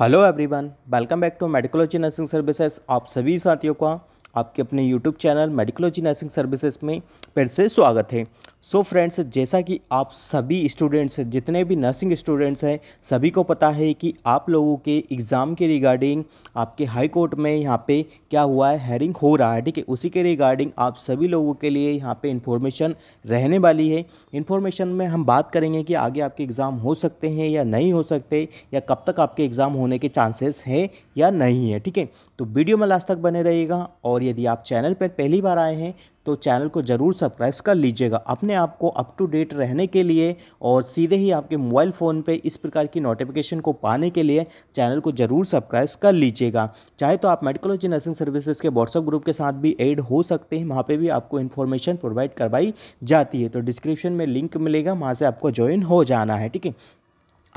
hello everyone welcome back to Medicology Nursing Services आप सभी साथियों का आपके अपने YouTube channel Medicology Nursing Services में फिर से स्वागत है सो so फ्रेंड्स जैसा कि आप सभी स्टूडेंट्स जितने भी नर्सिंग स्टूडेंट्स हैं सभी को पता है कि आप लोगों के एग्ज़ाम के रिगार्डिंग आपके हाई कोर्ट में यहाँ पे क्या हुआ है हेरिंग हो रहा है ठीक है उसी के रिगार्डिंग आप सभी लोगों के लिए यहाँ पे इन्फॉर्मेशन रहने वाली है इन्फॉर्मेशन में हम बात करेंगे कि आगे आपके एग्ज़ाम हो सकते हैं या नहीं हो सकते या कब तक आपके एग्ज़ाम होने के चांसेस हैं या नहीं है ठीक है तो वीडियो में लास्ट तक बने रहेगा और यदि आप चैनल पर पहली बार आए हैं तो चैनल को ज़रूर सब्सक्राइब कर लीजिएगा अपने आप को अप टू डेट रहने के लिए और सीधे ही आपके मोबाइल फ़ोन पे इस प्रकार की नोटिफिकेशन को पाने के लिए चैनल को ज़रूर सब्सक्राइब कर लीजिएगा चाहे तो आप मेडिकोलॉजी नर्सिंग सर्विसेज के व्हाट्सअप ग्रुप के साथ भी एड हो सकते हैं वहाँ पर भी आपको इन्फॉर्मेशन प्रोवाइड करवाई जाती है तो डिस्क्रिप्शन में लिंक मिलेगा वहाँ से आपको ज्वाइन हो जाना है ठीक है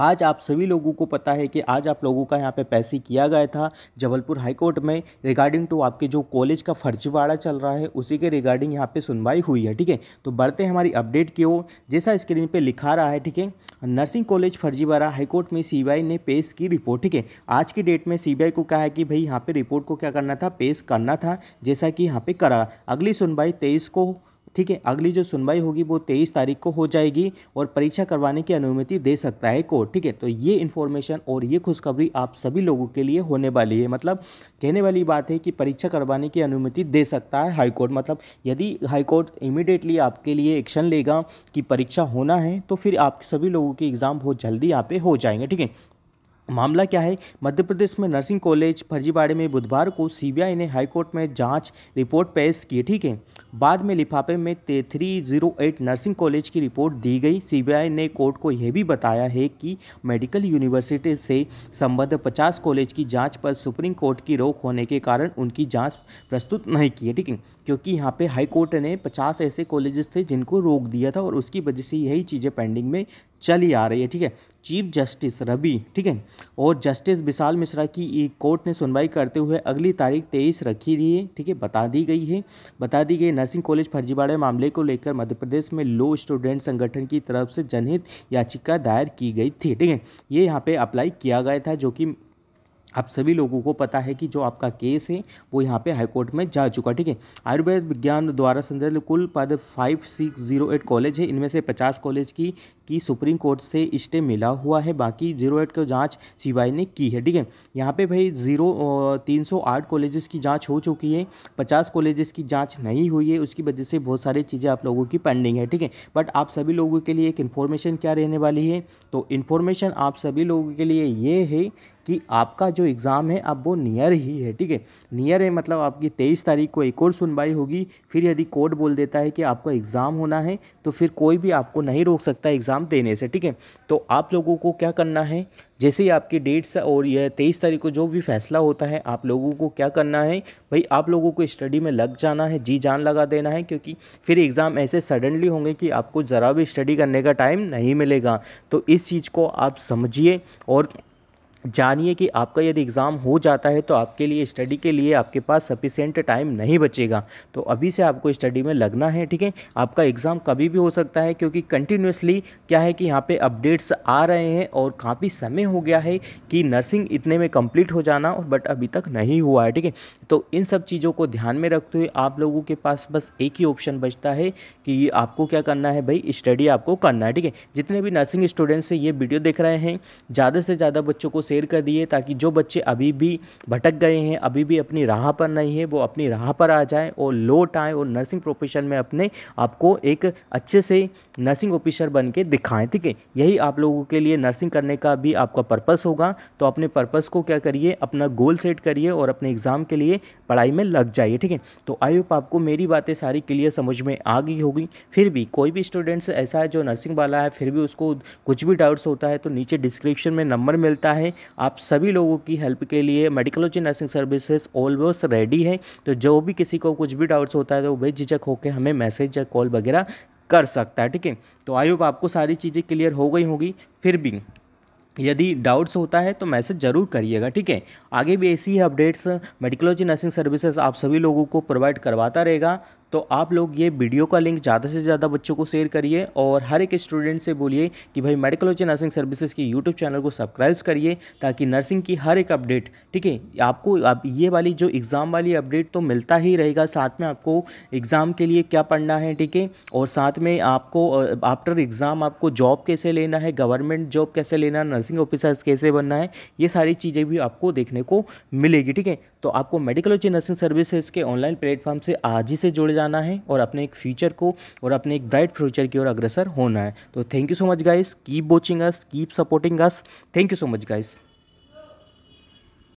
आज आप सभी लोगों को पता है कि आज आप लोगों का यहाँ पे पैसे किया गया था जबलपुर हाईकोर्ट में रिगार्डिंग टू आपके जो कॉलेज का फर्जीवाड़ा चल रहा है उसी के रिगार्डिंग यहाँ पे सुनवाई हुई है ठीक है तो बढ़ते हैं हमारी अपडेट की ओर जैसा स्क्रीन पर लिखा रहा है ठीक है नर्सिंग कॉलेज फर्जीवाड़ा हाईकोर्ट में सी ने पेश की रिपोर्ट ठीक है आज की डेट में सी को कहा है कि भाई यहाँ पर रिपोर्ट को क्या करना था पेश करना था जैसा कि यहाँ पर करा अगली सुनवाई तेईस को ठीक है अगली जो सुनवाई होगी वो तेईस तारीख को हो जाएगी और परीक्षा करवाने की अनुमति दे सकता है कोर्ट ठीक है तो ये इन्फॉर्मेशन और ये खुशखबरी आप सभी लोगों के लिए होने वाली है मतलब कहने वाली बात है कि परीक्षा करवाने की अनुमति दे सकता है हाईकोर्ट मतलब यदि हाईकोर्ट इमिडिएटली आपके लिए एक्शन लेगा कि परीक्षा होना है तो फिर आप सभी लोगों के एग्ज़ाम बहुत जल्दी यहाँ पे हो जाएंगे ठीक है मामला क्या है मध्य प्रदेश में नर्सिंग कॉलेज फर्जीवाड़े में बुधवार को सीबीआई ने हाईकोर्ट में जांच रिपोर्ट पेश की ठीक है बाद में लिफाफे में three zero eight nursing college की रिपोर्ट दी गई सीबीआई ने कोर्ट को यह भी बताया है कि मेडिकल यूनिवर्सिटी से संबद्ध पचास कॉलेज की जांच पर सुप्रीम कोर्ट की रोक होने के कारण उनकी जाँच प्रस्तुत नहीं की है ठीक है क्योंकि यहाँ पर हाईकोर्ट ने पचास ऐसे कॉलेजेस थे जिनको रोक दिया था और उसकी वजह से यही चीज़ें पेंडिंग में चली आ रही है ठीक है चीफ जस्टिस रबी ठीक है और जस्टिस विशाल मिश्रा की एक कोर्ट ने सुनवाई करते हुए अगली तारीख तेईस रखी दी है ठीक है बता दी गई है बता दी गई नर्सिंग कॉलेज फर्जीवाड़े मामले को लेकर मध्य प्रदेश में लो स्टूडेंट संगठन की तरफ से जनहित याचिका दायर की गई थी ठीक है ये यहाँ पे अप्लाई किया गया था जो कि आप सभी लोगों को पता है कि जो आपका केस है वो यहाँ पे हाईकोर्ट में जा चुका ठीक है आयुर्वेद विज्ञान द्वारा संदर्भ कुल पद five six zero eight college है इनमें से पचास कॉलेज की कि सुप्रीम कोर्ट से स्टे मिला हुआ है बाकी जीरो एट की जाँच सीबीआई ने की है ठीक है यहाँ पे भाई जीरो तीन सौ आठ कॉलेजेस की जाँच हो चुकी है पचास कॉलेजेस की जाँच नहीं हुई है उसकी वजह से बहुत सारी चीज़ें आप लोगों की पेंडिंग है ठीक है बट आप सभी लोगों के लिए एक इन्फॉर्मेशन क्या रहने वाली है तो इन्फॉर्मेशन आप सभी लोगों के लिए ये है कि आपका जो एग्ज़ाम है अब वो नियर ही है ठीक है नियर है मतलब आपकी तेईस तारीख को एक और सुनवाई होगी फिर यदि कोर्ट बोल देता है कि आपका एग्ज़ाम होना है तो फिर कोई भी आपको नहीं रोक सकता एग्ज़ाम एग्ज़ाम देने से ठीक है तो आप लोगों को क्या करना है जैसे ही आपकी डेट्स और यह तेईस तारीख को जो भी फैसला होता है आप लोगों को क्या करना है भाई आप लोगों को स्टडी में लग जाना है जी जान लगा देना है क्योंकि फिर एग्ज़ाम ऐसे सडनली होंगे कि आपको ज़रा भी स्टडी करने का टाइम नहीं मिलेगा तो इस चीज़ को आप समझिए और जानिए कि आपका यदि एग्ज़ाम हो जाता है तो आपके लिए स्टडी के लिए आपके पास सफिशेंट टाइम नहीं बचेगा तो अभी से आपको स्टडी में लगना है ठीक है आपका एग्ज़ाम कभी भी हो सकता है क्योंकि कंटिन्यूसली क्या है कि यहाँ पे अपडेट्स आ रहे हैं और काफ़ी समय हो गया है कि नर्सिंग इतने में कंप्लीट हो जाना और बट अभी तक नहीं हुआ है ठीक है तो इन सब चीज़ों को ध्यान में रखते हुए आप लोगों के पास बस एक ही ऑप्शन बचता है कि आपको क्या करना है भाई स्टडी आपको करना है ठीक है जितने भी नर्सिंग स्टूडेंट्स हैं ये वीडियो देख रहे हैं ज़्यादा से ज़्यादा बच्चों को शेयर कर दिए ताकि जो बच्चे अभी भी भटक गए हैं अभी भी अपनी राह पर नहीं है वो अपनी राह पर आ जाएँ और लौट आएँ और नर्सिंग प्रोफेशन में अपने आप को एक अच्छे से नर्सिंग ऑफिसर बन के दिखाएँ ठीक है यही आप लोगों के लिए नर्सिंग करने का भी आपका पर्पस होगा तो अपने पर्पस को क्या करिए अपना गोल सेट करिए और अपने एग्ज़ाम के लिए पढ़ाई में लग जाइए ठीक है तो आई होप आपको मेरी बातें सारी क्लियर समझ में आ गई होगी फिर भी कोई भी स्टूडेंट्स ऐसा है जो नर्सिंग वाला है फिर भी उसको कुछ भी डाउट्स होता है तो नीचे डिस्क्रिप्शन में नंबर मिलता है आप सभी लोगों की हेल्प के लिए Medicology Nursing Services almost ready है तो जो भी किसी को कुछ भी डाउट्स होता है तो बेझिझक होकर हमें मैसेज या कॉल वगैरह कर सकता है ठीक है तो आई होप आपको सारी चीज़ें क्लियर हो गई होगी फिर भी यदि डाउट्स होता है तो मैसेज ज़रूर करिएगा ठीक है आगे भी ऐसी ही अपडेट्स मेडिकोलॉजी नर्सिंग सर्विसेज आप सभी लोगों को प्रोवाइड करवाता रहेगा तो आप लोग ये वीडियो का लिंक ज़्यादा से ज़्यादा बच्चों को शेयर करिए और हर एक स्टूडेंट से बोलिए कि भाई मेडिकोलॉजी नर्सिंग सर्विसेज की यूट्यूब चैनल को सब्सक्राइब करिए ताकि नर्सिंग की हर एक अपडेट ठीक है आपको आप ये वाली जो एग्ज़ाम वाली अपडेट तो मिलता ही रहेगा साथ में आपको एग्ज़ाम के लिए क्या पढ़ना है ठीक है और साथ में आपको आफ्टर एग्ज़ाम आपको जॉब कैसे लेना है गवर्नमेंट जॉब कैसे लेना है नर्सिंग ऑफिसर्स कैसे बनना है ये सारी चीज़ें भी आपको देखने को मिलेगी ठीक है तो आपको मेडिकोलॉजी नर्सिंग सर्विसेज के ऑनलाइन प्लेटफॉर्म से आज ही से जुड़े जाना है और अपने एक फ्यूचर को और अपने एक ब्राइट फ्यूचर की ओर अग्रसर होना है तो thank you so much guys keep watching us keep supporting us thank you so much guys